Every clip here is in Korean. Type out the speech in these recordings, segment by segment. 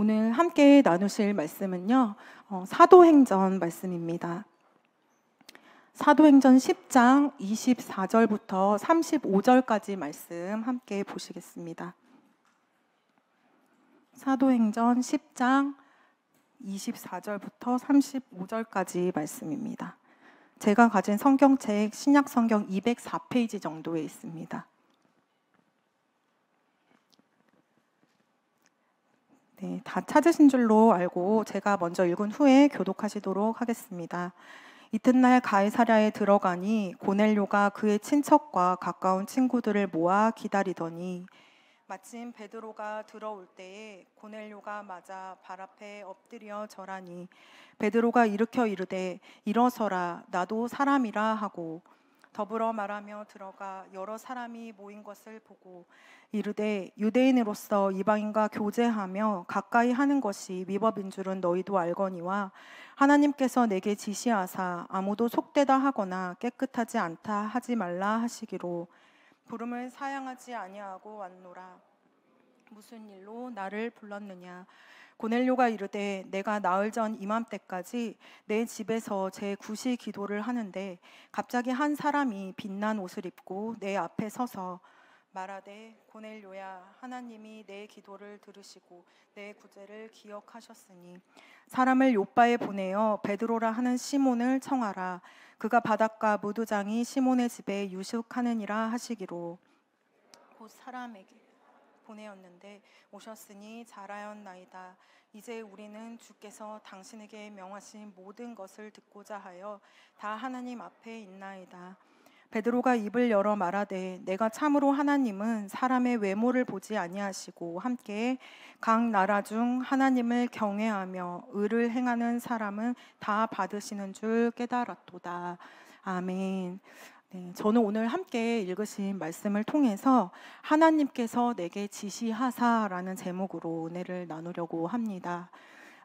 오늘 함께 나누실 말씀은요, 어, 사도행전 말씀입니다. 사도행전 10장 24절부터 35절까지 말씀 함께 보시겠습니다. 사도행전 10장 24절부터 35절까지 말씀입니다. 제가 가진 성경책 신약성경 204페이지 정도에 있습니다. 네, 다 찾으신 줄로 알고 제가 먼저 읽은 후에 교독하시도록 하겠습니다. 이튿날 가이사랴에 들어가니 고넬료가 그의 친척과 가까운 친구들을 모아 기다리더니 마침 베드로가 들어올 때에 고넬료가 맞아 발 앞에 엎드려 절하니 베드로가 일으켜 이르되 일어서라 나도 사람이라 하고 더불어 말하며 들어가 여러 사람이 모인 것을 보고 이르되 유대인으로서 이방인과 교제하며 가까이 하는 것이 위법인 줄은 너희도 알거니와 하나님께서 내게 지시하사 아무도 속되다 하거나 깨끗하지 않다 하지 말라 하시기로 부름을 사양하지 아니하고 왔노라 무슨 일로 나를 불렀느냐 고넬료가 이르되 내가 나흘 전 이맘때까지 내 집에서 제 구시 기도를 하는데 갑자기 한 사람이 빛난 옷을 입고 내 앞에 서서 말하되 고넬료야 하나님이 내 기도를 들으시고 내 구제를 기억하셨으니 사람을 요바에 보내어 베드로라 하는 시몬을 청하라 그가 바닷가 무두장이 시몬의 집에 유숙하느니라 하시기로 곧 사람에게 보내었는데 오셨으니 잘하였나이다. 이제 우리는 주께서 당신에게 명하신 모든 것을 듣고자 하여 다 하나님 앞에 있나이다. 베드로가 입을 열어 말하되 내가 참으로 하나님은 사람의 외모를 보지 아니하시고 함께 각 나라 중 하나님을 경외하며 의를 행하는 사람은 다 받으시는 줄 깨달았도다. 아멘. 네, 저는 오늘 함께 읽으신 말씀을 통해서 하나님께서 내게 지시하사라는 제목으로 은혜를 나누려고 합니다.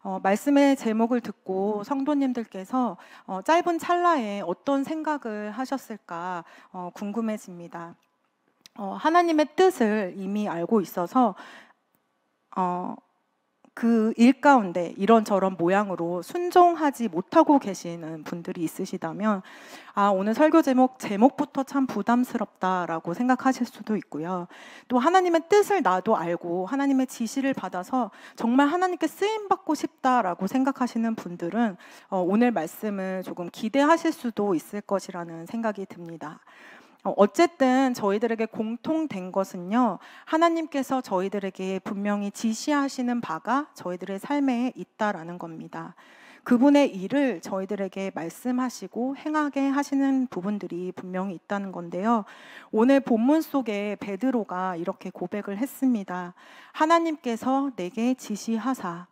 어, 말씀의 제목을 듣고 성도님들께서 어, 짧은 찰나에 어떤 생각을 하셨을까 어, 궁금해집니다. 어, 하나님의 뜻을 이미 알고 있어서 어, 그일 가운데 이런저런 모양으로 순종하지 못하고 계시는 분들이 있으시다면 아 오늘 설교 제목 제목부터 참 부담스럽다라고 생각하실 수도 있고요. 또 하나님의 뜻을 나도 알고 하나님의 지시를 받아서 정말 하나님께 쓰임 받고 싶다라고 생각하시는 분들은 어, 오늘 말씀을 조금 기대하실 수도 있을 것이라는 생각이 듭니다. 어, 어쨌든 저희들에게 공통된 것은요. 하나님께서 저희들에게 분명히 지시하시는 바가 저희들의 삶에 있다라는 겁니다. 그분의 일을 저희들에게 말씀하시고 행하게 하시는 부분들이 분명히 있다는 건데요. 오늘 본문 속에 베드로가 이렇게 고백을 했습니다. 하나님께서 내게 지시하사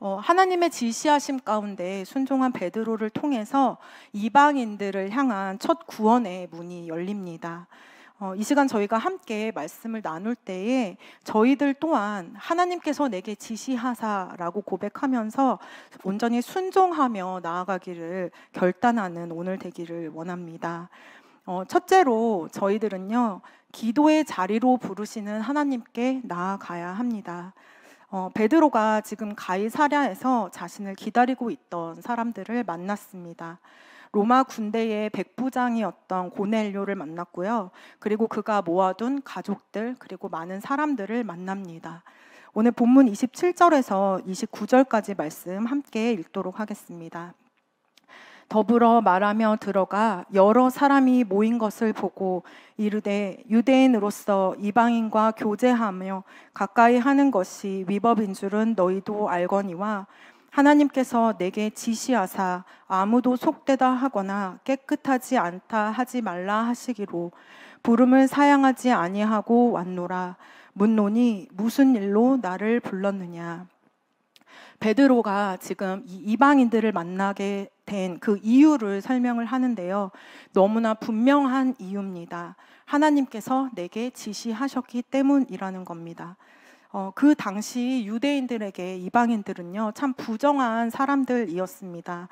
어, 하나님의 지시하심 가운데 순종한 베드로를 통해서 이방인들을 향한 첫 구원의 문이 열립니다. 어, 이 시간 저희가 함께 말씀을 나눌 때에 저희들 또한 하나님께서 내게 지시하사라고 고백하면서 온전히 순종하며 나아가기를 결단하는 오늘 되기를 원합니다. 어, 첫째로 저희들은요, 기도의 자리로 부르시는 하나님께 나아가야 합니다. 어, 베드로가 지금 가이사랴에서 자신을 기다리고 있던 사람들을 만났습니다. 로마 군대의 백부장이었던 고넬료를 만났고요. 그리고 그가 모아둔 가족들 그리고 많은 사람들을 만납니다. 오늘 본문 27절에서 29절까지 말씀 함께 읽도록 하겠습니다. 더불어 말하며 들어가 여러 사람이 모인 것을 보고 이르되 유대인으로서 이방인과 교제하며 가까이 하는 것이 위법인 줄은 너희도 알거니와 하나님께서 내게 지시하사 아무도 속되다 하거나 깨끗하지 않다 하지 말라 하시기로 부름을 사양하지 아니하고 왔노라 문노니 무슨 일로 나를 불렀느냐 베드로가 지금 이방인들을 이 만나게 된 그 이유를 설명을 하는데요. 너무나 분명한 이유입니다. 하나님께서 내게 지시하셨기 때문이라는 겁니다. 어, 그 당시 유대인들에게 이방인들은요, 참 부정한 사람들이었습니다.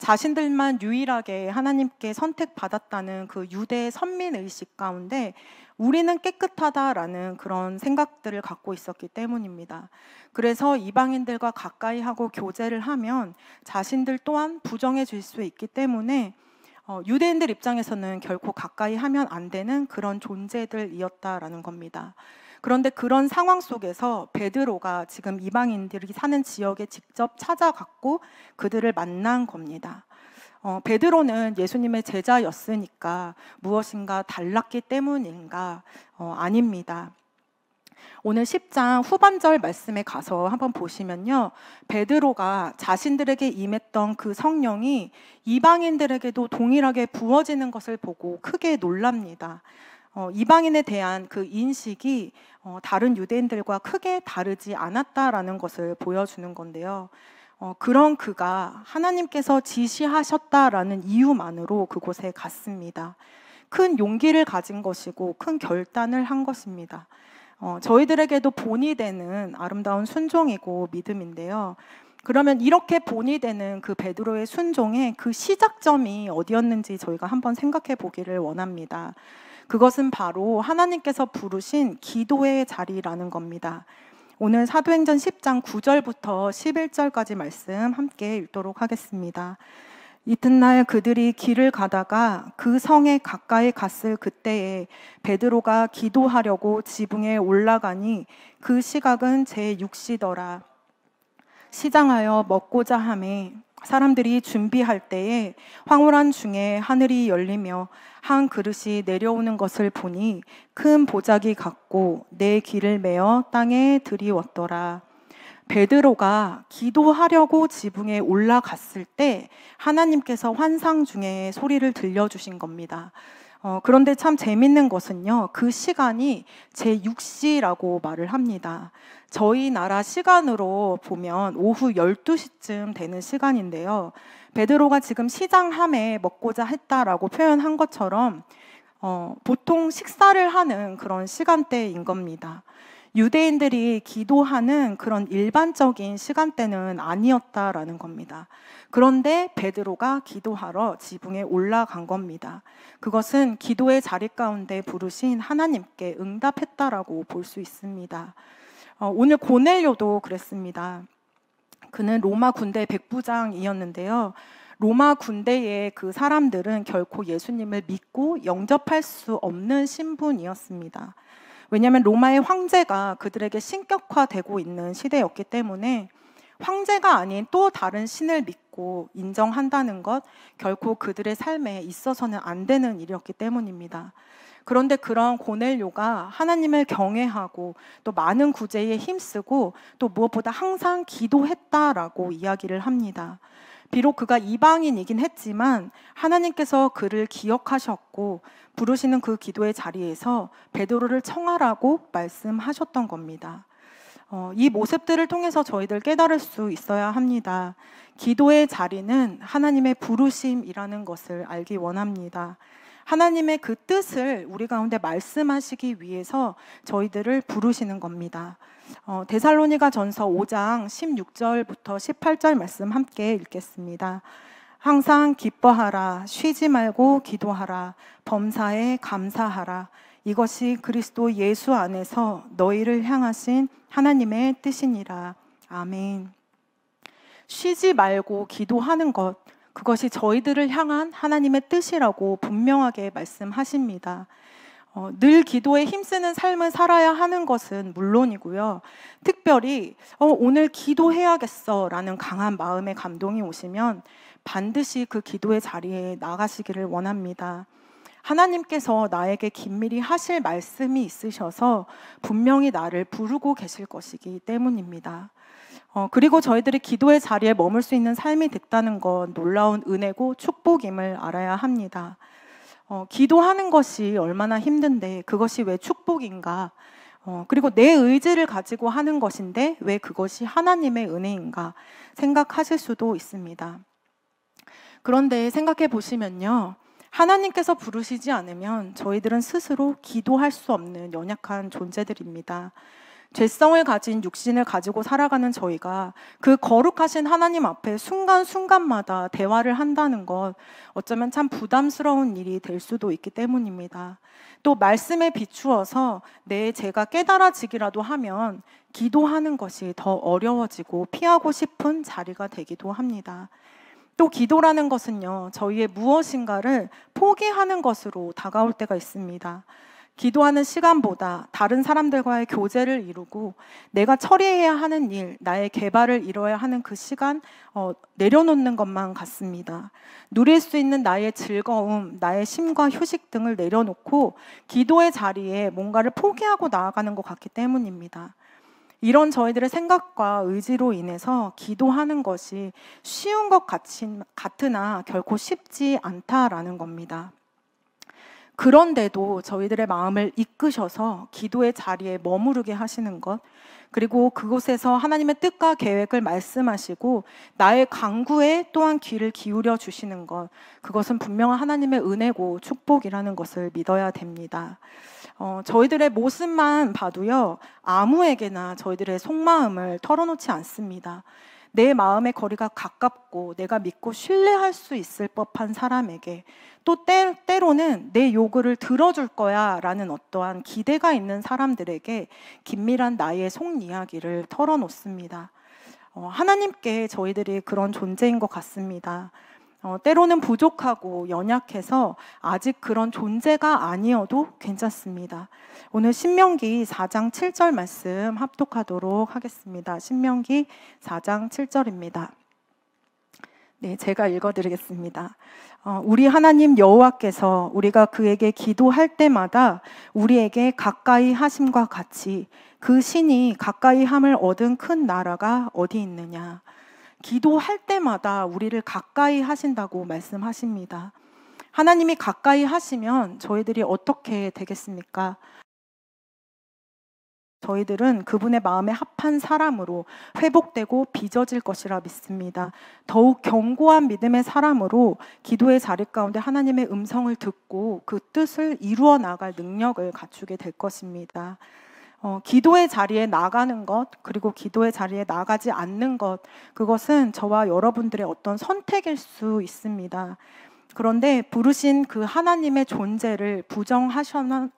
자신들만 유일하게 하나님께 선택받았다는 그 유대 선민 의식 가운데 우리는 깨끗하다라는 그런 생각들을 갖고 있었기 때문입니다. 그래서 이방인들과 가까이 하고 교제를 하면 자신들 또한 부정해질 수 있기 때문에 어, 유대인들 입장에서는 결코 가까이 하면 안 되는 그런 존재들이었다라는 겁니다. 그런데 그런 상황 속에서 베드로가 지금 이방인들이 사는 지역에 직접 찾아갔고 그들을 만난 겁니다. 어, 베드로는 예수님의 제자였으니까 무엇인가 달랐기 때문인가? 어, 아닙니다. 오늘 10장 후반절 말씀에 가서 한번 보시면요. 베드로가 자신들에게 임했던 그 성령이 이방인들에게도 동일하게 부어지는 것을 보고 크게 놀랍니다. 어, 이방인에 대한 그 인식이 어, 다른 유대인들과 크게 다르지 않았다라는 것을 보여주는 건데요. 어, 그런 그가 하나님께서 지시하셨다라는 이유만으로 그곳에 갔습니다. 큰 용기를 가진 것이고 큰 결단을 한 것입니다. 어, 저희들에게도 본이 되는 아름다운 순종이고 믿음인데요. 그러면 이렇게 본이 되는 그 베드로의 순종의 그 시작점이 어디였는지 저희가 한번 생각해 보기를 원합니다. 그것은 바로 하나님께서 부르신 기도의 자리라는 겁니다. 오늘 사도행전 10장 9절부터 11절까지 말씀 함께 읽도록 하겠습니다. 이튿날 그들이 길을 가다가 그 성에 가까이 갔을 그때에 베드로가 기도하려고 지붕에 올라가니 그 시각은 제 6시더라. 시장하여 먹고자 함에 사람들이 준비할 때에 황홀한 중에 하늘이 열리며 한 그릇이 내려오는 것을 보니 큰 보자기 같고 내 귀를 메어 땅에 들이웠더라. 베드로가 기도하려고 지붕에 올라갔을 때 하나님께서 환상 중에 소리를 들려주신 겁니다. 어, 그런데 참 재밌는 것은요, 그 시간이 제6시라고 말을 합니다. 저희 나라 시간으로 보면 오후 12시쯤 되는 시간인데요. 베드로가 지금 시장함에 먹고자 했다라고 표현한 것처럼 어, 보통 식사를 하는 그런 시간대인 겁니다. 유대인들이 기도하는 그런 일반적인 시간대는 아니었다라는 겁니다. 그런데 베드로가 기도하러 지붕에 올라간 겁니다. 그것은 기도의 자리 가운데 부르신 하나님께 응답했다라고 볼 수 있습니다. 어, 오늘 고넬료도 그랬습니다. 그는 로마 군대 백부장이었는데요. 로마 군대의 그 사람들은 결코 예수님을 믿고 영접할 수 없는 신분이었습니다. 왜냐하면 로마의 황제가 그들에게 신격화되고 있는 시대였기 때문에 황제가 아닌 또 다른 신을 믿고 인정한다는 것 결코 그들의 삶에 있어서는 안 되는 일이었기 때문입니다. 그런데 그런 고넬료가 하나님을 경외하고 또 많은 구제에 힘쓰고 또 무엇보다 항상 기도했다라고 이야기를 합니다. 비록 그가 이방인이긴 했지만 하나님께서 그를 기억하셨고 부르시는 그 기도의 자리에서 베드로를 청하라고 말씀하셨던 겁니다. 어, 이 모습들을 통해서 저희들 깨달을 수 있어야 합니다. 기도의 자리는 하나님의 부르심이라는 것을 알기 원합니다. 하나님의 그 뜻을 우리 가운데 말씀하시기 위해서 저희들을 부르시는 겁니다. 어, 데살로니가 전서 5장 16절부터 18절 말씀 함께 읽겠습니다. 항상 기뻐하라, 쉬지 말고 기도하라, 범사에 감사하라. 이것이 그리스도 예수 안에서 너희를 향하신 하나님의 뜻이니라. 아멘. 쉬지 말고 기도하는 것. 그것이 저희들을 향한 하나님의 뜻이라고 분명하게 말씀하십니다. 어, 늘 기도에 힘쓰는 삶을 살아야 하는 것은 물론이고요. 특별히 어, 오늘 기도해야겠어라는 강한 마음의 감동이 오시면 반드시 그 기도의 자리에 나가시기를 원합니다. 하나님께서 나에게 긴밀히 하실 말씀이 있으셔서 분명히 나를 부르고 계실 것이기 때문입니다. 어, 그리고 저희들이 기도의 자리에 머물 수 있는 삶이 됐다는 건 놀라운 은혜고 축복임을 알아야 합니다. 어, 기도하는 것이 얼마나 힘든데 그것이 왜 축복인가? 어, 그리고 내 의지를 가지고 하는 것인데 왜 그것이 하나님의 은혜인가 생각하실 수도 있습니다. 그런데 생각해 보시면요. 하나님께서 부르시지 않으면 저희들은 스스로 기도할 수 없는 연약한 존재들입니다. 죄성을 가진 육신을 가지고 살아가는 저희가 그 거룩하신 하나님 앞에 순간순간마다 대화를 한다는 것 어쩌면 참 부담스러운 일이 될 수도 있기 때문입니다. 또 말씀에 비추어서 내 제가 깨달아지기라도 하면 기도하는 것이 더 어려워지고 피하고 싶은 자리가 되기도 합니다. 또 기도라는 것은요, 저희의 무엇인가를 포기하는 것으로 다가올 때가 있습니다. 기도하는 시간보다 다른 사람들과의 교제를 이루고 내가 처리해야 하는 일, 나의 개발을 이뤄야 하는 그 시간 어, 내려놓는 것만 같습니다. 누릴 수 있는 나의 즐거움, 나의 쉼과 휴식 등을 내려놓고 기도의 자리에 뭔가를 포기하고 나아가는 것 같기 때문입니다. 이런 저희들의 생각과 의지로 인해서 기도하는 것이 쉬운 것 같으나 결코 쉽지 않다라는 겁니다. 그런데도 저희들의 마음을 이끄셔서 기도의 자리에 머무르게 하시는 것, 그리고 그곳에서 하나님의 뜻과 계획을 말씀하시고 나의 강구에 또한 귀를 기울여 주시는 것, 그것은 분명한 하나님의 은혜고 축복이라는 것을 믿어야 됩니다. 어, 저희들의 모습만 봐도요, 아무에게나 저희들의 속마음을 털어놓지 않습니다. 내 마음의 거리가 가깝고 내가 믿고 신뢰할 수 있을 법한 사람에게 또 때, 때로는 내 요구를 들어줄 거야 라는 어떠한 기대가 있는 사람들에게 긴밀한 나의 속 이야기를 털어놓습니다. 어, 하나님께 저희들이 그런 존재인 것 같습니다. 어, 때로는 부족하고 연약해서 아직 그런 존재가 아니어도 괜찮습니다. 오늘 신명기 4장 7절 말씀 합독하도록 하겠습니다. 신명기 4장 7절입니다. 네, 제가 읽어드리겠습니다. 어, 우리 하나님 여호와께서 우리가 그에게 기도할 때마다 우리에게 가까이 하심과 같이 그 신이 가까이 함을 얻은 큰 나라가 어디 있느냐? 기도할 때마다 우리를 가까이 하신다고 말씀하십니다. 하나님이 가까이 하시면 저희들이 어떻게 되겠습니까? 저희들은 그분의 마음에 합한 사람으로 회복되고 빚어질 것이라 믿습니다. 더욱 견고한 믿음의 사람으로 기도의 자리 가운데 하나님의 음성을 듣고 그 뜻을 이루어 나갈 능력을 갖추게 될 것입니다. 어, 기도의 자리에 나가는 것, 그리고 기도의 자리에 나가지 않는 것, 그것은 저와 여러분들의 어떤 선택일 수 있습니다. 그런데 부르신 그 하나님의 존재를 부정하시면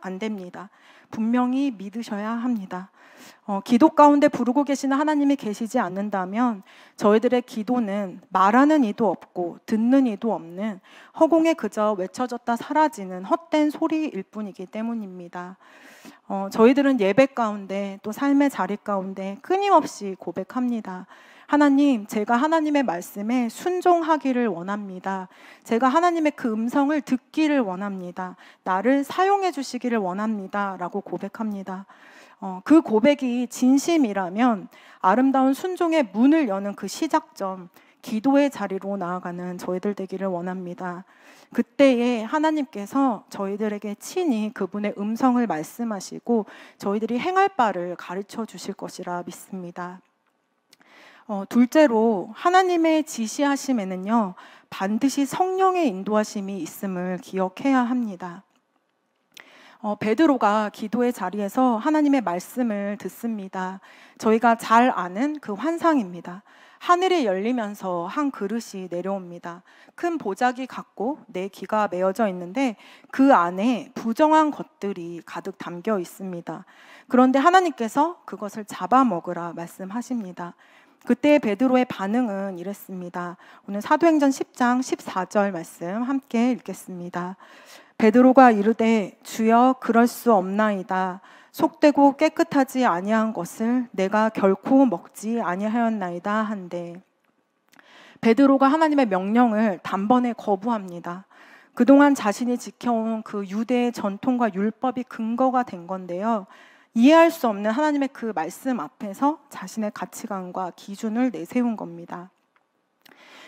안 됩니다. 분명히 믿으셔야 합니다. 어, 기도 가운데 부르고 계시는 하나님이 계시지 않는다면 저희들의 기도는 말하는 이도 없고 듣는 이도 없는 허공에 그저 외쳐졌다 사라지는 헛된 소리일 뿐이기 때문입니다. 어, 저희들은 예배 가운데 또 삶의 자리 가운데 끊임없이 고백합니다. 하나님, 제가 하나님의 말씀에 순종하기를 원합니다. 제가 하나님의 그 음성을 듣기를 원합니다. 나를 사용해 주시기를 원합니다. 라고 고백합니다. 어, 그 고백이 진심이라면 아름다운 순종의 문을 여는 그 시작점, 기도의 자리로 나아가는 저희들 되기를 원합니다. 그때에 하나님께서 저희들에게 친히 그분의 음성을 말씀하시고 저희들이 행할 바를 가르쳐 주실 것이라 믿습니다. 어, 둘째로 하나님의 지시하심에는요 반드시 성령의 인도하심이 있음을 기억해야 합니다. 어, 베드로가 기도의 자리에서 하나님의 말씀을 듣습니다. 저희가 잘 아는 그 환상입니다. 하늘이 열리면서 한 그릇이 내려옵니다. 큰 보자기 같고 내 네 귀가 메어져 있는데 그 안에 부정한 것들이 가득 담겨 있습니다. 그런데 하나님께서 그것을 잡아먹으라 말씀하십니다. 그때 베드로의 반응은 이랬습니다. 오늘 사도행전 10장 14절 말씀 함께 읽겠습니다. 베드로가 이르되 주여 그럴 수 없나이다. 속되고 깨끗하지 아니한 것을 내가 결코 먹지 아니하였나이다 한데 베드로가 하나님의 명령을 단번에 거부합니다. 그동안 자신이 지켜온 그유대 전통과 율법이 근거가 된 건데요. 이해할 수 없는 하나님의 그 말씀 앞에서 자신의 가치관과 기준을 내세운 겁니다.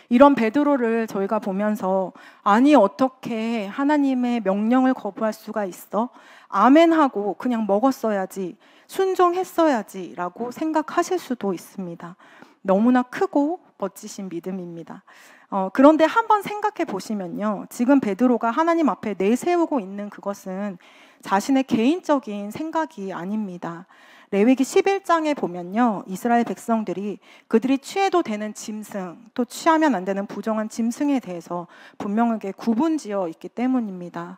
이런 베드로를 저희가 보면서 아니 어떻게 하나님의 명령을 거부할 수가 있어? 아멘 하고 그냥 먹었어야지, 순종했어야지라고 생각하실 수도 있습니다. 너무나 크고 멋지신 믿음입니다. 어, 그런데 한번 생각해 보시면요. 지금 베드로가 하나님 앞에 내세우고 있는 그것은 자신의 개인적인 생각이 아닙니다. 레위기 11장에 보면요. 이스라엘 백성들이 그들이 취해도 되는 짐승, 또 취하면 안 되는 부정한 짐승에 대해서 분명하게 구분지어 있기 때문입니다.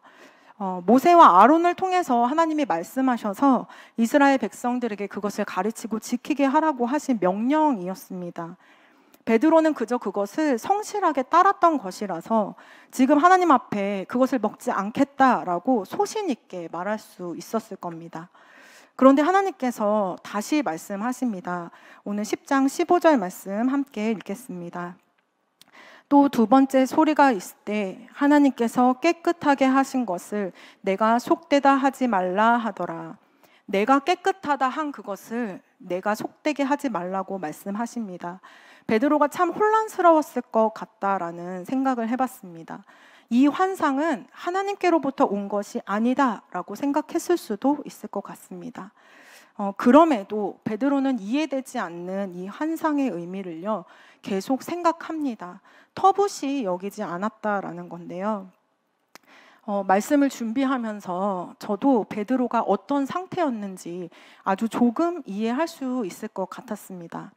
어, 모세와 아론을 통해서 하나님이 말씀하셔서 이스라엘 백성들에게 그것을 가르치고 지키게 하라고 하신 명령이었습니다. 베드로는 그저 그것을 성실하게 따랐던 것이라서 지금 하나님 앞에 그것을 먹지 않겠다라고 소신 있게 말할 수 있었을 겁니다. 그런데 하나님께서 다시 말씀하십니다. 오늘 10장 15절 말씀 함께 읽겠습니다. 또 두 번째 소리가 있을 때 하나님께서 깨끗하게 하신 것을 내가 속되다 하지 말라 하더라. 내가 깨끗하다 한 그것을 내가 속되게 하지 말라고 말씀하십니다. 베드로가 참 혼란스러웠을 것 같다라는 생각을 해봤습니다. 이 환상은 하나님께로부터 온 것이 아니다라고 생각했을 수도 있을 것 같습니다. 어, 그럼에도 베드로는 이해되지 않는 이 환상의 의미를요 계속 생각합니다. 터부시 여기지 않았다라는 건데요. 어, 말씀을 준비하면서 저도 베드로가 어떤 상태였는지 아주 조금 이해할 수 있을 것 같았습니다.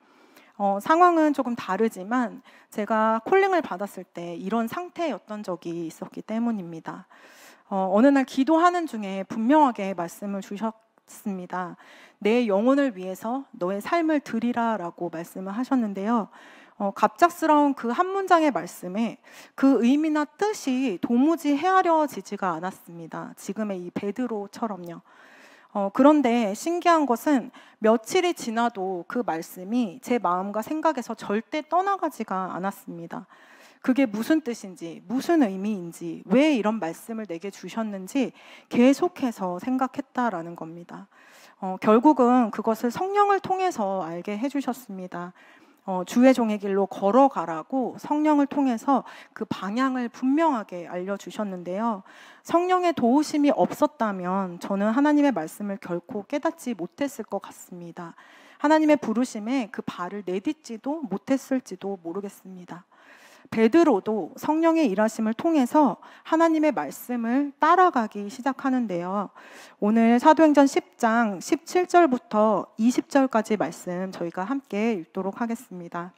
어, 상황은 조금 다르지만 제가 콜링을 받았을 때 이런 상태였던 적이 있었기 때문입니다. 어, 어느 날 기도하는 중에 분명하게 말씀을 주셨습니다. 내 영혼을 위해서 너의 삶을 드리라라고 말씀을 하셨는데요. 어, 갑작스러운 그 한 문장의 말씀에 그 의미나 뜻이 도무지 헤아려지지가 않았습니다. 지금의 이 베드로처럼요. 어, 그런데 신기한 것은 며칠이 지나도 그 말씀이 제 마음과 생각에서 절대 떠나가지가 않았습니다. 그게 무슨 뜻인지, 무슨 의미인지, 왜 이런 말씀을 내게 주셨는지 계속해서 생각했다라는 겁니다. 어, 결국은 그것을 성령을 통해서 알게 해주셨습니다. 어, 주의 종의 길로 걸어가라고 성령을 통해서 그 방향을 분명하게 알려주셨는데요. 성령의 도우심이 없었다면 저는 하나님의 말씀을 결코 깨닫지 못했을 것 같습니다. 하나님의 부르심에 그 발을 내딛지도 못했을지도 모르겠습니다. 베드로도 성령의 일하심을 통해서 하나님의 말씀을 따라가기 시작하는데요. 오늘 사도행전 10장 17절부터 20절까지 말씀 저희가 함께 읽도록 하겠습니다.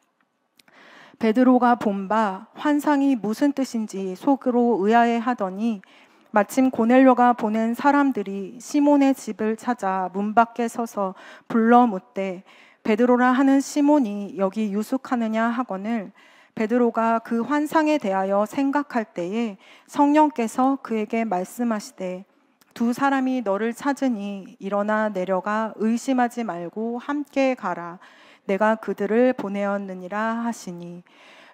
베드로가 본바 환상이 무슨 뜻인지 속으로 의아해 하더니 마침 고넬료가 보낸 사람들이 시몬의 집을 찾아 문 밖에 서서 불러 묻되 베드로라 하는 시몬이 여기 유숙하느냐 하거늘 베드로가 그 환상에 대하여 생각할 때에 성령께서 그에게 말씀하시되 두 사람이 너를 찾으니 일어나 내려가 의심하지 말고 함께 가라 내가 그들을 보내었느니라 하시니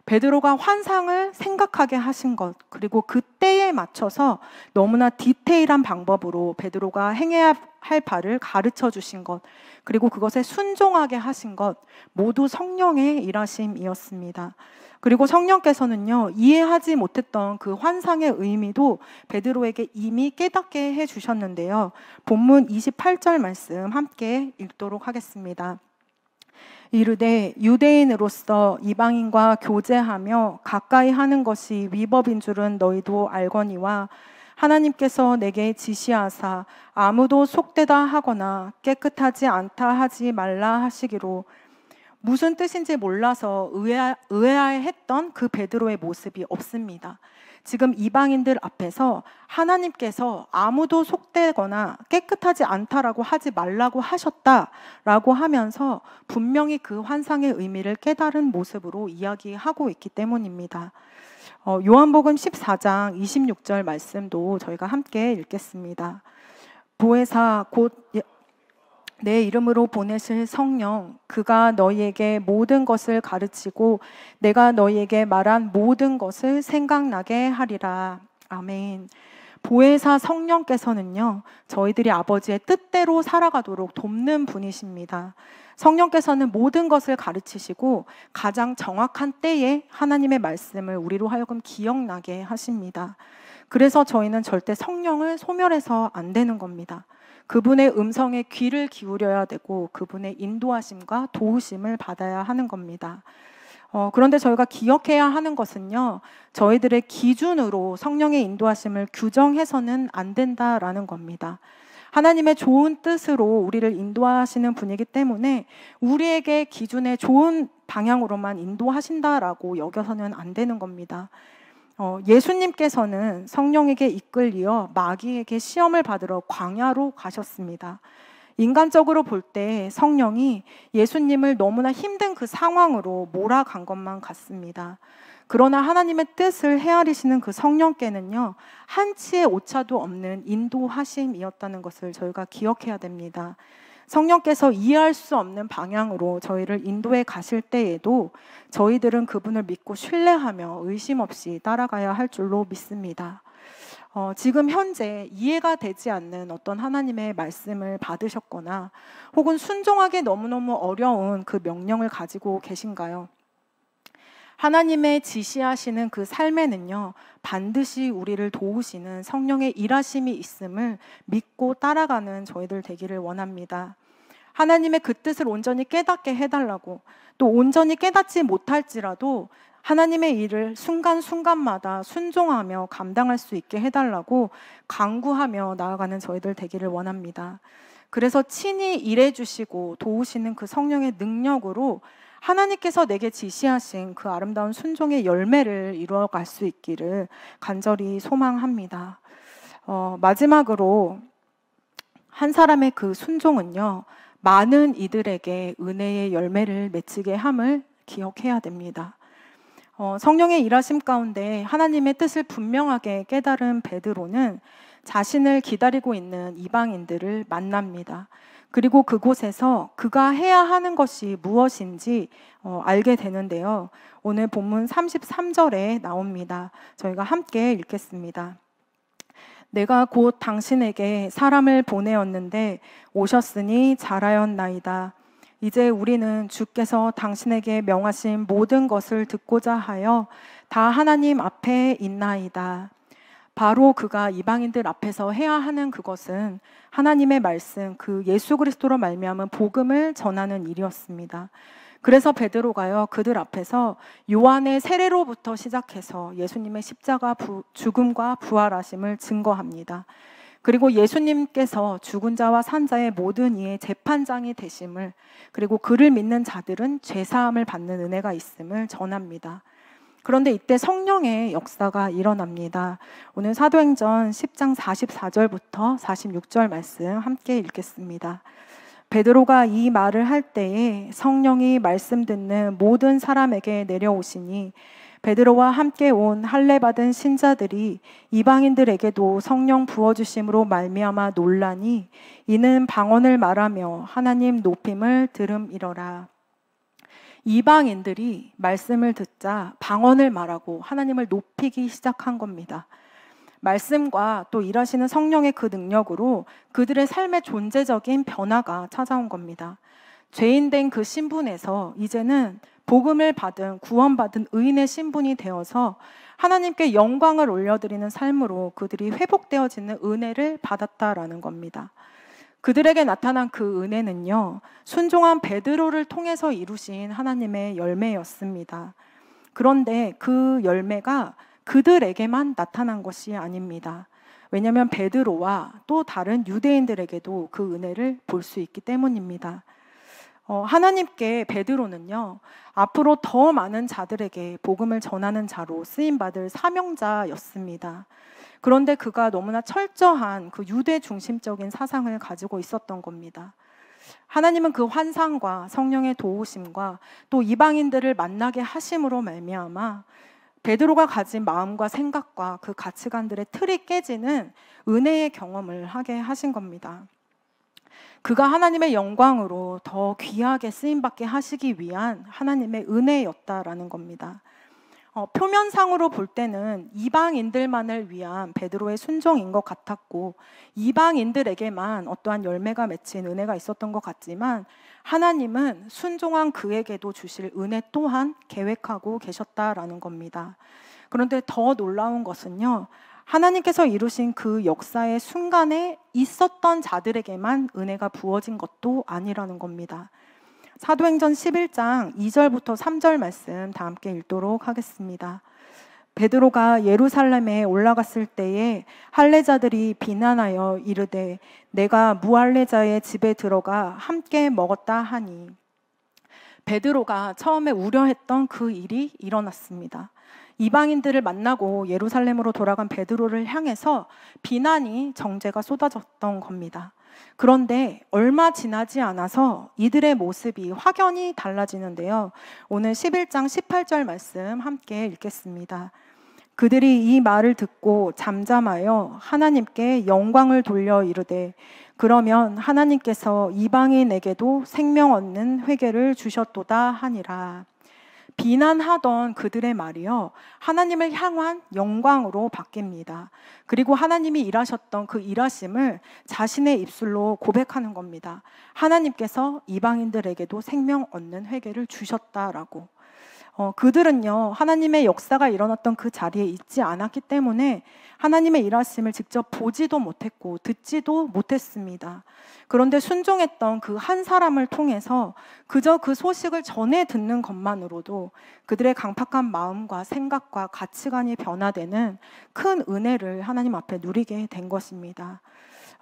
베드로가 환상을 생각하게 하신 것 그리고 그때에 맞춰서 너무나 디테일한 방법으로 베드로가 행해야 할 바를 가르쳐 주신 것 그리고 그것에 순종하게 하신 것 모두 성령의 일하심이었습니다. 그리고 성령께서는요, 이해하지 못했던 그 환상의 의미도 베드로에게 이미 깨닫게 해 주셨는데요. 본문 28절 말씀 함께 읽도록 하겠습니다. 이르되 유대인으로서 이방인과 교제하며 가까이 하는 것이 위법인 줄은 너희도 알거니와 하나님께서 내게 지시하사 아무도 속되다 하거나 깨끗하지 않다 하지 말라 하시기로 무슨 뜻인지 몰라서 의아, 의했던그 베드로의 모습이 없습니다. 지금 이방인들 앞에서 하나님께서 아무도 속되거나 깨끗하지 않다라고 하지 말라고 하셨다라고 하면서 분명히 그 환상의 의미를 깨달은 모습으로 이야기하고 있기 때문입니다. 어, 요한복음 14장 26절 말씀도 저희가 함께 읽겠습니다. 보혜사 곧 예, 내 이름으로 보내실 성령, 그가 너희에게 모든 것을 가르치고 내가 너희에게 말한 모든 것을 생각나게 하리라. 아멘. 보혜사 성령께서는요, 저희들이 아버지의 뜻대로 살아가도록 돕는 분이십니다. 성령께서는 모든 것을 가르치시고 가장 정확한 때에 하나님의 말씀을 우리로 하여금 기억나게 하십니다. 그래서 저희는 절대 성령을 소멸해서 안 되는 겁니다. 그분의 음성에 귀를 기울여야 되고 그분의 인도하심과 도우심을 받아야 하는 겁니다. 어, 그런데 저희가 기억해야 하는 것은요, 저희들의 기준으로 성령의 인도하심을 규정해서는 안 된다라는 겁니다. 하나님의 좋은 뜻으로 우리를 인도하시는 분이기 때문에 우리에게 기준의 좋은 방향으로만 인도하신다라고 여겨서는 안 되는 겁니다. 어, 예수님께서는 성령에게 이끌리어 마귀에게 시험을 받으러 광야로 가셨습니다. 인간적으로 볼 때 성령이 예수님을 너무나 힘든 그 상황으로 몰아간 것만 같습니다. 그러나 하나님의 뜻을 헤아리시는 그 성령께는요, 한치의 오차도 없는 인도하심이었다는 것을 저희가 기억해야 됩니다. 성령께서 이해할 수 없는 방향으로 저희를 인도해 가실 때에도 저희들은 그분을 믿고 신뢰하며 의심 없이 따라가야 할 줄로 믿습니다. 어, 지금 현재 이해가 되지 않는 어떤 하나님의 말씀을 받으셨거나 혹은 순종하기 너무너무 어려운 그 명령을 가지고 계신가요? 하나님의 지시하시는 그 삶에는요, 반드시 우리를 도우시는 성령의 일하심이 있음을 믿고 따라가는 저희들 되기를 원합니다. 하나님의 그 뜻을 온전히 깨닫게 해달라고, 또 온전히 깨닫지 못할지라도 하나님의 일을 순간순간마다 순종하며 감당할 수 있게 해달라고 강구하며 나아가는 저희들 되기를 원합니다. 그래서 친히 일해주시고 도우시는 그 성령의 능력으로 하나님께서 내게 지시하신 그 아름다운 순종의 열매를 이루어갈 수 있기를 간절히 소망합니다. 어, 마지막으로 한 사람의 그 순종은요, 많은 이들에게 은혜의 열매를 맺히게 함을 기억해야 됩니다. 어, 성령의 일하심 가운데 하나님의 뜻을 분명하게 깨달은 베드로는 자신을 기다리고 있는 이방인들을 만납니다. 그리고 그곳에서 그가 해야 하는 것이 무엇인지 어, 알게 되는데요. 오늘 본문 33절에 나옵니다. 저희가 함께 읽겠습니다. 내가 곧 당신에게 사람을 보내었는데 오셨으니 잘하였나이다. 이제 우리는 주께서 당신에게 명하신 모든 것을 듣고자 하여 다 하나님 앞에 있나이다. 바로 그가 이방인들 앞에서 해야 하는 그것은 하나님의 말씀 그 예수 그리스도로 말미암은 복음을 전하는 일이었습니다. 그래서 베드로가요 그들 앞에서 요한의 세례로부터 시작해서 예수님의 십자가 부, 죽음과 부활하심을 증거합니다. 그리고 예수님께서 죽은 자와 산 자의 모든 이의 재판장이 되심을 그리고 그를 믿는 자들은 죄 사함을 받는 은혜가 있음을 전합니다. 그런데 이때 성령의 역사가 일어납니다. 오늘 사도행전 10장 44절부터 46절 말씀 함께 읽겠습니다. 베드로가 이 말을 할 때에 성령이 말씀 듣는 모든 사람에게 내려오시니 베드로와 함께 온 할례 받은 신자들이 이방인들에게도 성령 부어 주심으로 말미암아 논란이 이는 방언을 말하며 하나님 높임을 들음이러라. 이방인들이 말씀을 듣자 방언을 말하고 하나님을 높이기 시작한 겁니다. 말씀과 또 일하시는 성령의 그 능력으로 그들의 삶의 존재적인 변화가 찾아온 겁니다. 죄인된 그 신분에서 이제는 복음을 받은 구원받은 의인의 신분이 되어서 하나님께 영광을 올려드리는 삶으로 그들이 회복되어지는 은혜를 받았다라는 겁니다. 그들에게 나타난 그 은혜는요, 순종한 베드로를 통해서 이루신 하나님의 열매였습니다. 그런데 그 열매가 그들에게만 나타난 것이 아닙니다. 왜냐하면 베드로와 또 다른 유대인들에게도 그 은혜를 볼 수 있기 때문입니다. 어, 하나님께 베드로는요 앞으로 더 많은 자들에게 복음을 전하는 자로 쓰임 받을 사명자였습니다. 그런데 그가 너무나 철저한 그 유대 중심적인 사상을 가지고 있었던 겁니다. 하나님은 그 환상과 성령의 도우심과 또 이방인들을 만나게 하심으로 말미암아 베드로가 가진 마음과 생각과 그 가치관들의 틀이 깨지는 은혜의 경험을 하게 하신 겁니다. 그가 하나님의 영광으로 더 귀하게 쓰임 받게 하시기 위한 하나님의 은혜였다라는 겁니다. 어, 표면상으로 볼 때는 이방인들만을 위한 베드로의 순종인 것 같았고 이방인들에게만 어떠한 열매가 맺힌 은혜가 있었던 것 같지만 하나님은 순종한 그에게도 주실 은혜 또한 계획하고 계셨다라는 겁니다. 그런데 더 놀라운 것은요. 하나님께서 이루신 그 역사의 순간에 있었던 자들에게만 은혜가 부어진 것도 아니라는 겁니다. 사도행전 11장 2절부터 3절 말씀 다 함께 읽도록 하겠습니다. 베드로가 예루살렘에 올라갔을 때에 할례자들이 비난하여 이르되 내가 무할례자의 집에 들어가 함께 먹었다 하니 베드로가 처음에 우려했던 그 일이 일어났습니다. 이방인들을 만나고 예루살렘으로 돌아간 베드로를 향해서 비난이 정제가 쏟아졌던 겁니다. 그런데 얼마 지나지 않아서 이들의 모습이 확연히 달라지는데요. 오늘 11장 18절 말씀 함께 읽겠습니다. 그들이 이 말을 듣고 잠잠하여 하나님께 영광을 돌려 이르되 그러면 하나님께서 이방인에게도 생명 얻는 회개를 주셨도다 하니라. 비난하던 그들의 말이요. 하나님을 향한 영광으로 바뀝니다. 그리고 하나님이 일하셨던 그 일하심을 자신의 입술로 고백하는 겁니다. 하나님께서 이방인들에게도 생명 얻는 회개를 주셨다라고. 어, 그들은요 하나님의 역사가 일어났던 그 자리에 있지 않았기 때문에 하나님의 일하심을 직접 보지도 못했고 듣지도 못했습니다. 그런데 순종했던 그 한 사람을 통해서 그저 그 소식을 전해 듣는 것만으로도 그들의 강팍한 마음과 생각과 가치관이 변화되는 큰 은혜를 하나님 앞에 누리게 된 것입니다.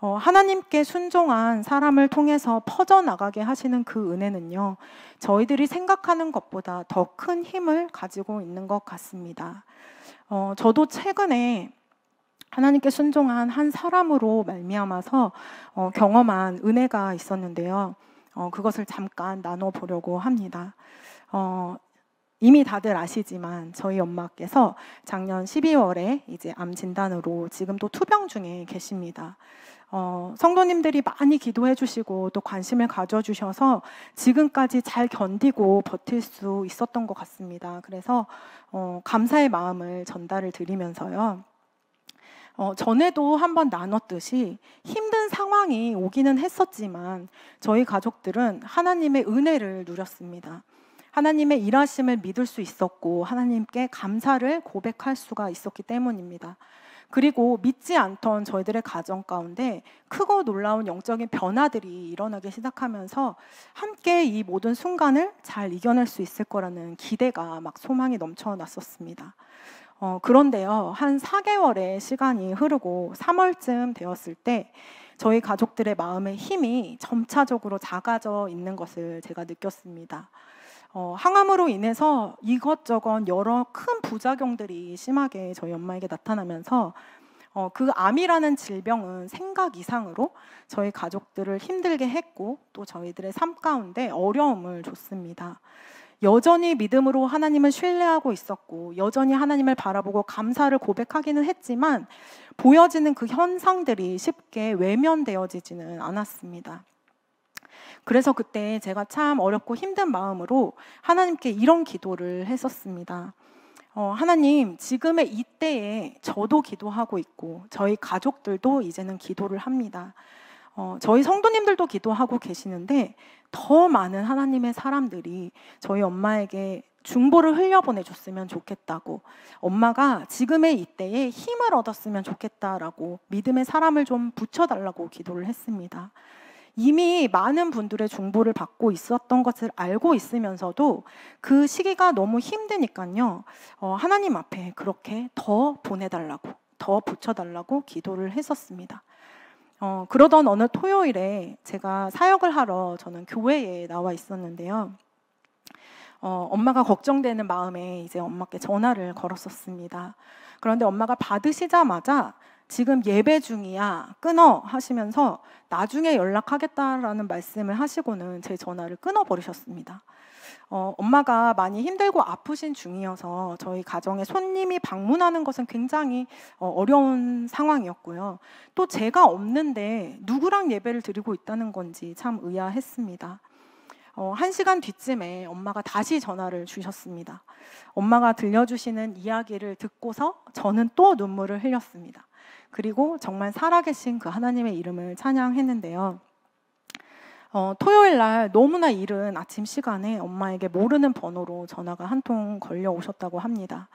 어, 하나님께 순종한 사람을 통해서 퍼져나가게 하시는 그 은혜는요, 저희들이 생각하는 것보다 더 큰 힘을 가지고 있는 것 같습니다. 어, 저도 최근에 하나님께 순종한 한 사람으로 말미암아서 어, 경험한 은혜가 있었는데요. 어, 그것을 잠깐 나눠보려고 합니다. 어, 이미 다들 아시지만 저희 엄마께서 작년 12월에 이제 암 진단으로 지금 또 투병 중에 계십니다. 어, 성도님들이 많이 기도해 주시고 또 관심을 가져 주셔서 지금까지 잘 견디고 버틸 수 있었던 것 같습니다. 그래서 어, 감사의 마음을 전달을 드리면서요. 어, 전에도 한번 나눴듯이 힘든 상황이 오기는 했었지만 저희 가족들은 하나님의 은혜를 누렸습니다. 하나님의 일하심을 믿을 수 있었고 하나님께 감사를 고백할 수가 있었기 때문입니다. 그리고 믿지 않던 저희들의 가정 가운데 크고 놀라운 영적인 변화들이 일어나기 시작하면서 함께 이 모든 순간을 잘 이겨낼 수 있을 거라는 기대가 막 소망이 넘쳐났었습니다. 어, 그런데요, 한 4개월의 시간이 흐르고 3월쯤 되었을 때 저희 가족들의 마음의 힘이 점차적으로 작아져 있는 것을 제가 느꼈습니다. 어, 항암으로 인해서 이것저것 여러 큰 부작용들이 심하게 저희 엄마에게 나타나면서 어, 그 암이라는 질병은 생각 이상으로 저희 가족들을 힘들게 했고 또 저희들의 삶 가운데 어려움을 줬습니다. 여전히 믿음으로 하나님을 신뢰하고 있었고 여전히 하나님을 바라보고 감사를 고백하기는 했지만 보여지는 그 현상들이 쉽게 외면되어지지는 않았습니다. 그래서 그때 제가 참 어렵고 힘든 마음으로 하나님께 이런 기도를 했었습니다. 어, 하나님, 지금의 이때에 저도 기도하고 있고, 저희 가족들도 이제는 기도를 합니다. 어, 저희 성도님들도 기도하고 계시는데, 더 많은 하나님의 사람들이 저희 엄마에게 중보를 흘려보내줬으면 좋겠다고, 엄마가 지금의 이때에 힘을 얻었으면 좋겠다라고 믿음의 사람을 좀 붙여달라고 기도를 했습니다. 이미 많은 분들의 정보를 받고 있었던 것을 알고 있으면서도 그 시기가 너무 힘드니까요. 어, 하나님 앞에 그렇게 더 보내달라고, 더 붙여달라고 기도를 했었습니다. 어, 그러던 어느 토요일에 제가 사역을 하러 저는 교회에 나와 있었는데요. 어, 엄마가 걱정되는 마음에 이제 엄마께 전화를 걸었었습니다. 그런데 엄마가 받으시자마자 지금 예배 중이야. 끊어 하시면서 나중에 연락하겠다라는 말씀을 하시고는 제 전화를 끊어 버리셨습니다. 어, 엄마가 많이 힘들고 아프신 중이어서 저희 가정에 손님이 방문하는 것은 굉장히 어, 려운 상황이었고요. 또 제가 없는데 누구랑 예배를 드리고 있다는 건지 참 의아했습니다. 어, 한 시간 뒤쯤에 엄마가 다시 전화를 주셨습니다. 엄마가 들려주시는 이야기를 듣고서 저는 또 눈물을 흘렸습니다. 그리고 정말 살아계신 그 하나님의 이름을 찬양했는데요. 어, 토요일 날 너무나 이른 아침 시간에 엄마에게 모르는 번호로 전화가 한 통 걸려 오셨다고 합니다.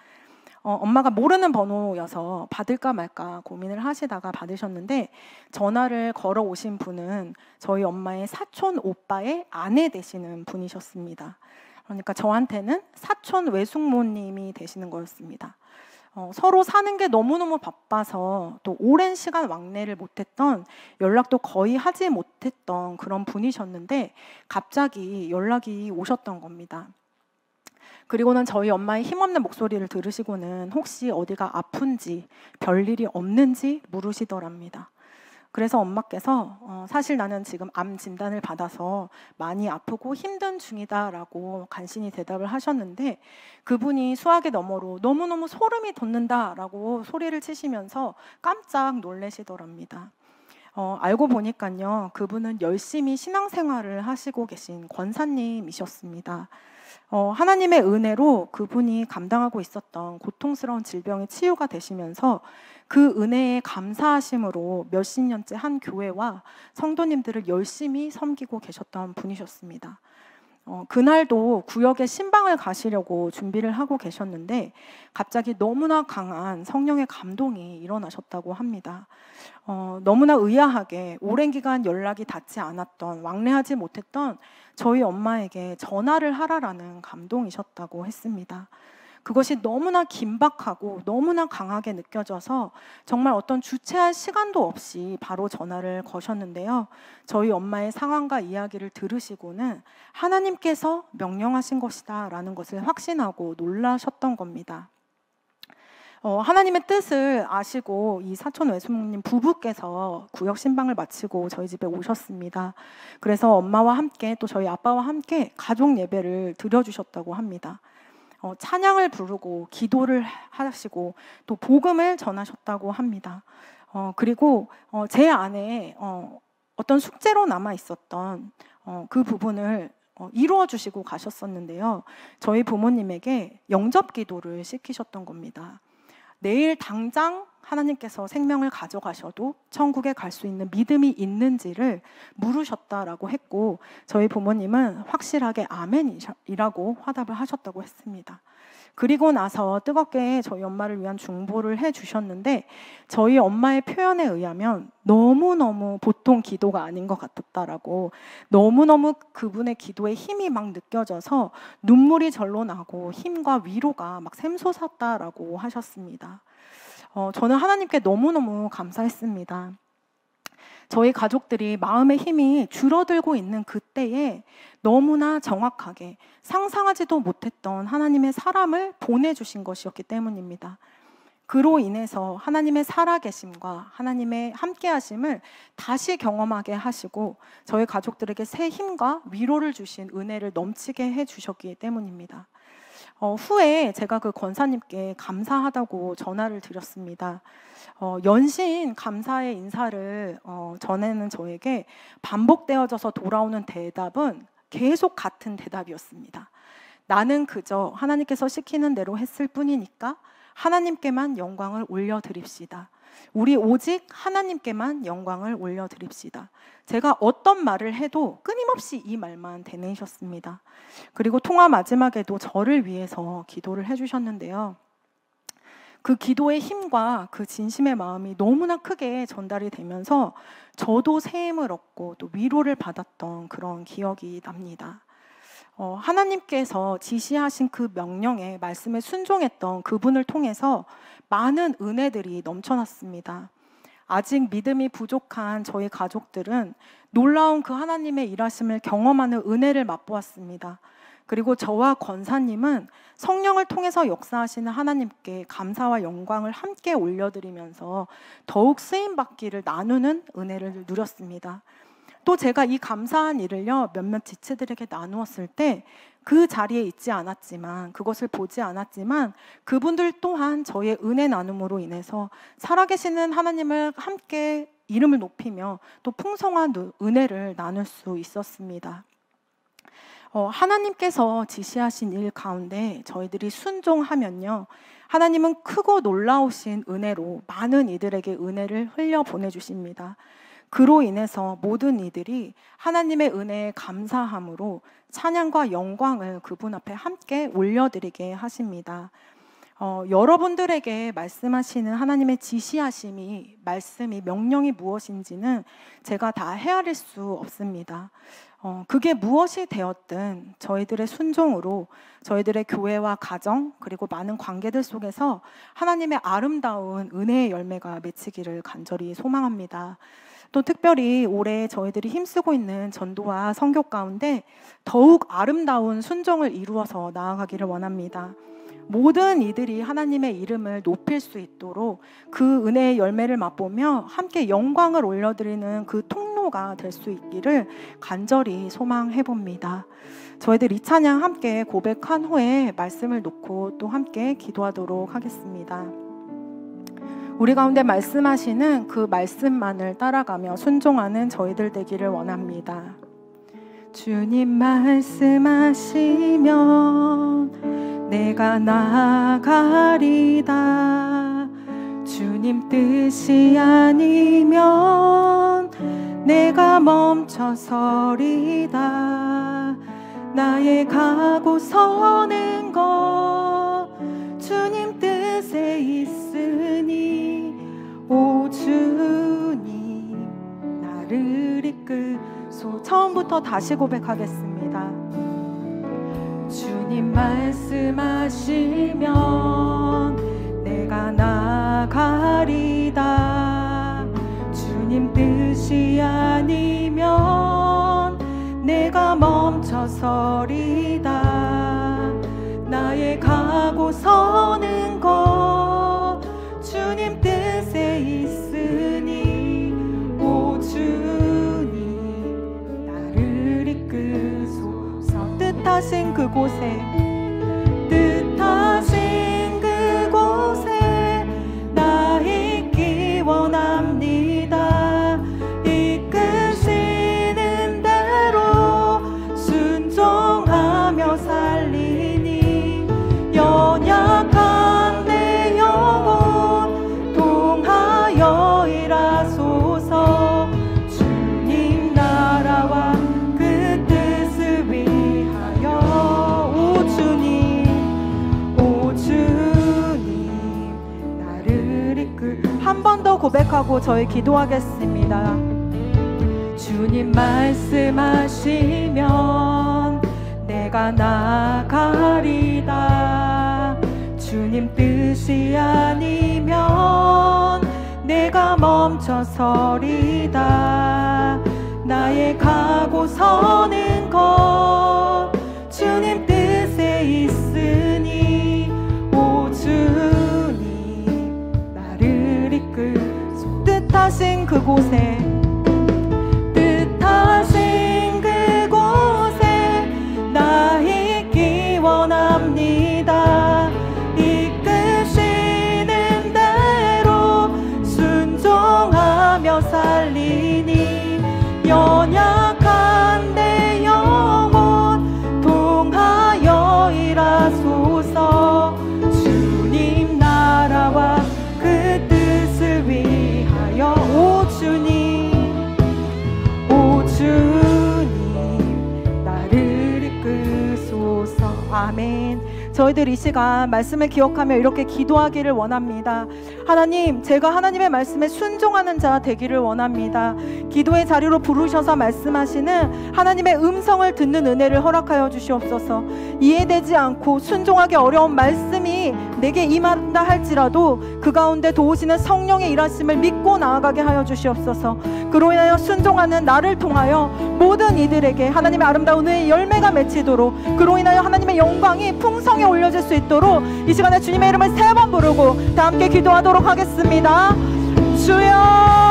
어, 엄마가 모르는 번호여서 받을까 말까 고민을 하시다가 받으셨는데 전화를 걸어 오신 분은 저희 엄마의 사촌 오빠의 아내 되시는 분이셨습니다. 그러니까 저한테는 사촌 외숙모님이 되시는 거였습니다. 어, 서로 사는 게 너무너무 바빠서 또 오랜 시간 왕래를 못했던 연락도 거의 하지 못했던 그런 분이셨는데 갑자기 연락이 오셨던 겁니다. 그리고는 저희 엄마의 힘없는 목소리를 들으시고는 혹시 어디가 아픈지 별일이 없는지 물으시더랍니다. 그래서 엄마께서 어, 사실 나는 지금 암 진단을 받아서 많이 아프고 힘든 중이다라고 간신히 대답을 하셨는데 그분이 수학의 너머로 너무너무 소름이 돋는다라고 소리를 치시면서 깜짝 놀래시더랍니다. 어, 알고 보니까요, 그분은 열심히 신앙생활을 하시고 계신 권사님이셨습니다. 어, 하나님의 은혜로 그분이 감당하고 있었던 고통스러운 질병의 치유가 되시면서 그 은혜에 감사하심으로 몇십 년째 한 교회와 성도님들을 열심히 섬기고 계셨던 분이셨습니다. 어, 그날도 구역에 신방을 가시려고 준비를 하고 계셨는데 갑자기 너무나 강한 성령의 감동이 일어나셨다고 합니다. 어, 너무나 의아하게 오랜 기간 연락이 닿지 않았던 왕래하지 못했던 저희 엄마에게 전화를 하라라는 감동이셨다고 했습니다. 그것이 너무나 긴박하고 너무나 강하게 느껴져서 정말 어떤 주체할 시간도 없이 바로 전화를 거셨는데요. 저희 엄마의 상황과 이야기를 들으시고는 하나님께서 명령하신 것이다 라는 것을 확신하고 놀라셨던 겁니다. 어, 하나님의 뜻을 아시고 이 사촌 외숙모님 부부께서 구역 신방을 마치고 저희 집에 오셨습니다. 그래서 엄마와 함께 또 저희 아빠와 함께 가족 예배를 드려주셨다고 합니다. 어, 찬양을 부르고 기도를 하시고 또 복음을 전하셨다고 합니다. 어, 그리고 어, 제 안에 어떤 숙제로 남아 있었던 그 부분을 이루어 주시고 가셨었는데요. 저희 부모님에게 영접 기도를 시키셨던 겁니다. 내일 당장 하나님께서 생명을 가져가셔도 천국에 갈 수 있는 믿음이 있는지를 물으셨다라고 했고 저희 부모님은 확실하게 아멘이라고 화답을 하셨다고 했습니다. 그리고 나서 뜨겁게 저희 엄마를 위한 중보를 해 주셨는데 저희 엄마의 표현에 의하면 너무너무 보통 기도가 아닌 것 같았다라고 너무너무 그분의 기도에 힘이 막 느껴져서 눈물이 절로 나고 힘과 위로가 막 샘솟았다라고 하셨습니다. 어, 저는 하나님께 너무너무 감사했습니다. 저희 가족들이 마음의 힘이 줄어들고 있는 그때에 너무나 정확하게 상상하지도 못했던 하나님의 사람을 보내주신 것이었기 때문입니다. 그로 인해서 하나님의 살아계심과 하나님의 함께하심을 다시 경험하게 하시고 저희 가족들에게 새 힘과 위로를 주신 은혜를 넘치게 해주셨기 때문입니다. 어, 후에 제가 그 권사님께 감사하다고 전화를 드렸습니다. 어, 연신 감사의 인사를 어, 전에는 저에게 반복되어져서 돌아오는 대답은 계속 같은 대답이었습니다. 나는 그저 하나님께서 시키는 대로 했을 뿐이니까 하나님께만 영광을 올려드립시다. 우리 오직 하나님께만 영광을 올려드립시다. 제가 어떤 말을 해도 끊임없이 이 말만 되뇌셨습니다. 그리고 통화 마지막에도 저를 위해서 기도를 해주셨는데요. 그 기도의 힘과 그 진심의 마음이 너무나 크게 전달이 되면서 저도 새임을 얻고 또 위로를 받았던 그런 기억이 납니다. 어, 하나님께서 지시하신 그 명령에 말씀에 순종했던 그분을 통해서 많은 은혜들이 넘쳐났습니다. 아직 믿음이 부족한 저희 가족들은 놀라운 그 하나님의 일하심을 경험하는 은혜를 맛보았습니다. 그리고 저와 권사님은 성령을 통해서 역사하시는 하나님께 감사와 영광을 함께 올려드리면서 더욱 쓰임받기를 나누는 은혜를 누렸습니다. 또 제가 이 감사한 일을요 몇몇 지체들에게 나누었을 때 그 자리에 있지 않았지만 그것을 보지 않았지만 그분들 또한 저의 은혜 나눔으로 인해서 살아계시는 하나님을 함께 이름을 높이며 또 풍성한 은혜를 나눌 수 있었습니다. 어, 하나님께서 지시하신 일 가운데 저희들이 순종하면요. 하나님은 크고 놀라우신 은혜로 많은 이들에게 은혜를 흘려 보내주십니다. 그로 인해서 모든 이들이 하나님의 은혜에 감사함으로 찬양과 영광을 그분 앞에 함께 올려드리게 하십니다. 어, 여러분들에게 말씀하시는 하나님의 지시하심이 말씀이 명령이 무엇인지는 제가 다 헤아릴 수 없습니다. 어, 그게 무엇이 되었든 저희들의 순종으로 저희들의 교회와 가정 그리고 많은 관계들 속에서 하나님의 아름다운 은혜의 열매가 맺히기를 간절히 소망합니다. 또 특별히 올해 저희들이 힘쓰고 있는 전도와 선교 가운데 더욱 아름다운 순종을 이루어서 나아가기를 원합니다. 모든 이들이 하나님의 이름을 높일 수 있도록 그 은혜의 열매를 맛보며 함께 영광을 올려드리는 그 통로가 될 수 있기를 간절히 소망해 봅니다. 저희들 이 찬양 함께 고백한 후에 말씀을 놓고 또 함께 기도하도록 하겠습니다. 우리 가운데 말씀하시는 그 말씀만을 따라가며 순종하는 저희들 되기를 원합니다. 주님 말씀하시면 내가 나가리다. 주님 뜻이 아니면 내가 멈춰서리다. 나의 가고 서는 것 주님 뜻에 있어. 주님 나를 이끌소 처음부터 다시 고백하겠습니다 주님 말씀하시면 내가 나가리다 주님 뜻이 아니면 내가 멈춰서리다 나의 가고 서는 곳 뜻하신 그곳에 뜻하신 고백하고 저희 기도하겠습니다. 주님 말씀하시면 내가 나가리다. 주님 뜻이 아니면 내가 멈춰서리다. 나의 가고 서는 것 주님 뜻에 있어. 그곳에 뜻하신 그곳에 나 있기 원합니다 이끄시는 대로 순종하며 살리니 연약 저희들 이 시간 말씀을 기억하며 이렇게 기도하기를 원합니다. 하나님, 제가 하나님의 말씀에 순종하는 자 되기를 원합니다. 기도의 자리로 부르셔서 말씀하시는 하나님의 음성을 듣는 은혜를 허락하여 주시옵소서. 이해되지 않고 순종하기 어려운 말씀이 내게 임한다 할지라도 그 가운데 도우시는 성령의 일하심을 믿고 나아가게 하여 주시옵소서. 그로 인하여 순종하는 나를 통하여 모든 이들에게 하나님의 아름다운 은혜의 열매가 맺히도록 그로 인하여 하나님의 영광이 풍성해 찬양 올려질 수 있도록 이 시간에 주님의 이름을 세 번 부르고 다 함께 기도하도록 하겠습니다. 주여